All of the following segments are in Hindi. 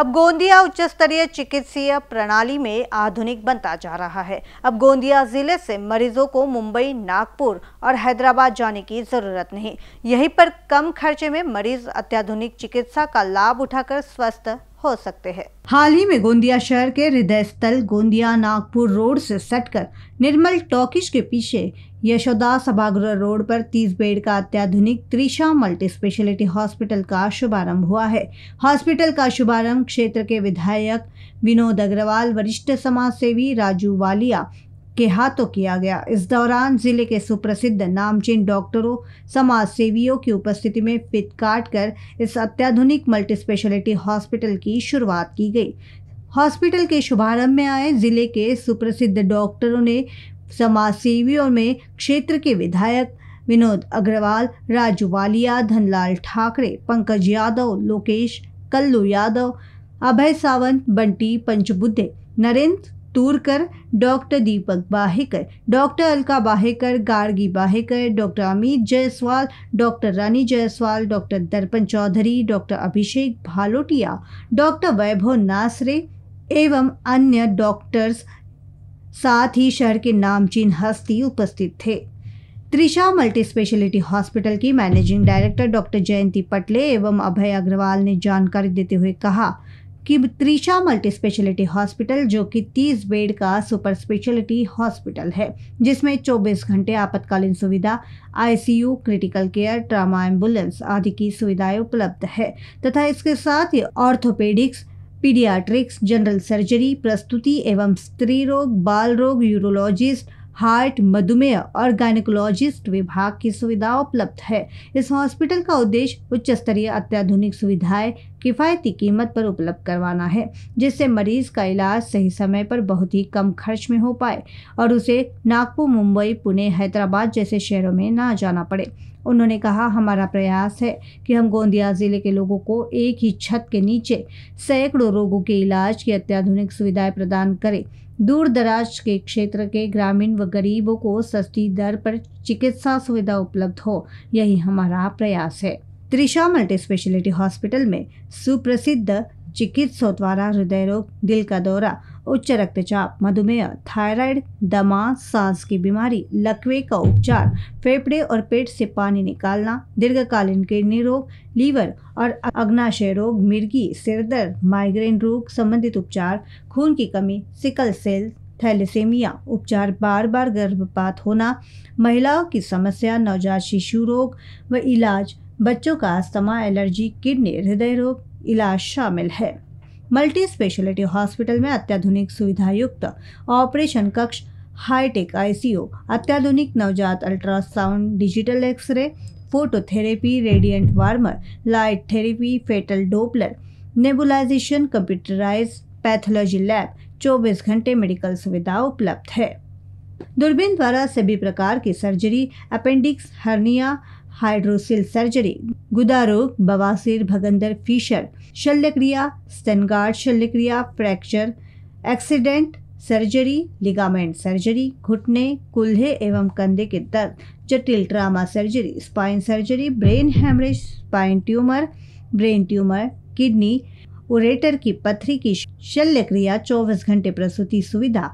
अब गोंदिया उच्च स्तरीय चिकित्सीय प्रणाली में आधुनिक बनता जा रहा है अब गोंदिया जिले से मरीजों को मुंबई नागपुर और हैदराबाद जाने की जरूरत नहीं यहीं पर कम खर्चे में मरीज अत्याधुनिक चिकित्सा का लाभ उठाकर स्वस्थ हो सकते हैं हाल ही में गोंदिया शहर के हृदय स्थल गोंदिया नागपुर रोड से सटकर निर्मल टॉकिश के पीछे यशोदा सभागृह रोड पर 30 बेड का अत्याधुनिक त्रिशा मल्टी स्पेशलिटी हॉस्पिटल का शुभारंभ हुआ है हॉस्पिटल का शुभारंभ क्षेत्र के विधायक विनोद अग्रवाल वरिष्ठ समाज सेवी राजू वालिया के हाथों किया गया इस दौरान जिले के सुप्रसिद्ध नामचीन डॉक्टरों समाज सेवियों की उपस्थिति में फित काट कर इस अत्याधुनिक मल्टी स्पेशलिटी हॉस्पिटल की शुरुआत की गई हॉस्पिटल के शुभारंभ में आए जिले के सुप्रसिद्ध डॉक्टरों ने समाज सेवियों में क्षेत्र के विधायक Vinod Agrawal Raju Walia Dhanlal Thakre Pankaj Yadav Lokesh Kallu Yadav Abhay Sawant Bunty Panchbuddhe Narendra Turkar doctor Deepak Bahekar doctor Alka Bahekar Gargi Bahekar doctor Amit Jaiswal doctor Rani Jaiswal doctor Darpan Chaudhary doctor Abhishek Bhalotia doctor Vaibhav Nasre एवं अन्य डॉक्टर्स साथ ही शहर के नामचीन हस्ती उपस्थित थे त्रिशा मल्टी स्पेशलिटी हॉस्पिटल की managing director doctor Jayanti Patle एवं अभय अग्रवाल ने जानकारी देते हुए कहा कि त्रिशा मल्टी स्पेशलिटी हॉस्पिटल जो कि 30 बेड का सुपर स्पेशलिटी हॉस्पिटल है जिसमें 24 घंटे आपातकालीन सुविधा ICU critical care trauma ambulance आदि की सुविधाएं उपलब्ध है तथा इसके साथ ही ऑर्थोपेडिक्स पीडियाट्रिक्स जनरल सर्जरी प्रस्तुति एवं स्त्री रोग बाल रोग यूरोलॉजिस्ट हार्ट मधुमेह और गायनिकोलॉजिस्ट विभाग की सुविधा उपलब्ध है इस हॉस्पिटल का उद्देश्य उच्च स्तरीय अत्याधुनिक सुविधाएं किफ़ायती कीमत पर उपलब्ध करवाना है जिससे मरीज का इलाज सही समय पर बहुत ही कम खर्च में हो पाए और उसे नागपुर मुंबई पुणे हैदराबाद जैसे शहरों में ना जाना पड़े उन्होंने कहा हमारा प्रयास है कि हम गोंदिया ज़िले के लोगों को एक ही छत के नीचे सैकड़ों रोगों के इलाज की अत्याधुनिक सुविधाएं प्रदान करें दूर दराज के क्षेत्र के ग्रामीण व गरीबों को सस्ती दर पर चिकित्सा सुविधा उपलब्ध हो यही हमारा प्रयास है त्रिशा मल्टी स्पेशलिटी हॉस्पिटल में सुप्रसिद्ध चिकित्सों द्वारा हृदय रोग दिल का दौरा उच्च रक्तचाप मधुमेह थायराइड दमा सांस की बीमारी लकवे का उपचार फेफड़े और पेट से पानी निकालना दीर्घकालीन किडनी रोग लीवर और अग्नाशय रोग मिर्गी सिरदर्द माइग्रेन रोग संबंधित उपचार खून की कमी सिकल सेल थैलेसेमिया उपचार बार बार गर्भपात होना महिलाओं की समस्या नवजात शिशु रोग व इलाज बच्चों का अस्थमा एलर्जी किडनी हृदय रोग इलाज शामिल है मल्टी स्पेशलिटी हॉस्पिटल में अत्याधुनिक सुविधायुक्त ऑपरेशन कक्ष हाईटेक आईसीयू अत्याधुनिक नवजात ultrasound digital x ray phototherapy radiant warmer light therapy foetal doppler nebulisation computerise pathology lab 24 घंटे मेडिकल सुविधा उपलब्ध है दूरबीन द्वारा सभी प्रकार की surgery appendix hernia hydrocele surgery गुदा रोग बवासीर भगंदर फीशर शल्यक्रिया स्तनगार्ड शल्यक्रिया fracture accident surgery ligament surgery घुटने कुल्हे एवं कंधे के दर्द जटिल trauma surgery spine surgery brain haemorrhage spine tumour brain tumour kidney ureter की पथरी की शल्यक्रिया 24 घंटे प्रसूति सुविधा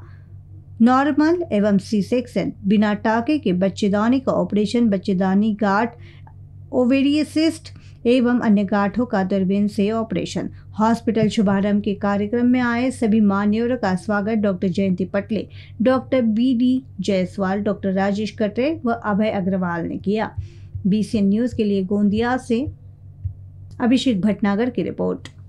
नॉर्मल एवं सी सेक्शन बिना टाके के बच्चेदानी का ऑपरेशन बच्चेदानी गाठ ओवेरियसिस्ट एवं अन्य गाठों का दरबेन से ऑपरेशन हॉस्पिटल शुभारंभ के कार्यक्रम में आए सभी मान्यवरों का स्वागत doctor Jayanti Patle doctor B D Jaiswal doctor Rajesh Katre व अभय अग्रवाल ने किया बी न्यूज़ के लिए गोंदिया से अभिषेक भटनागर की रिपोर्ट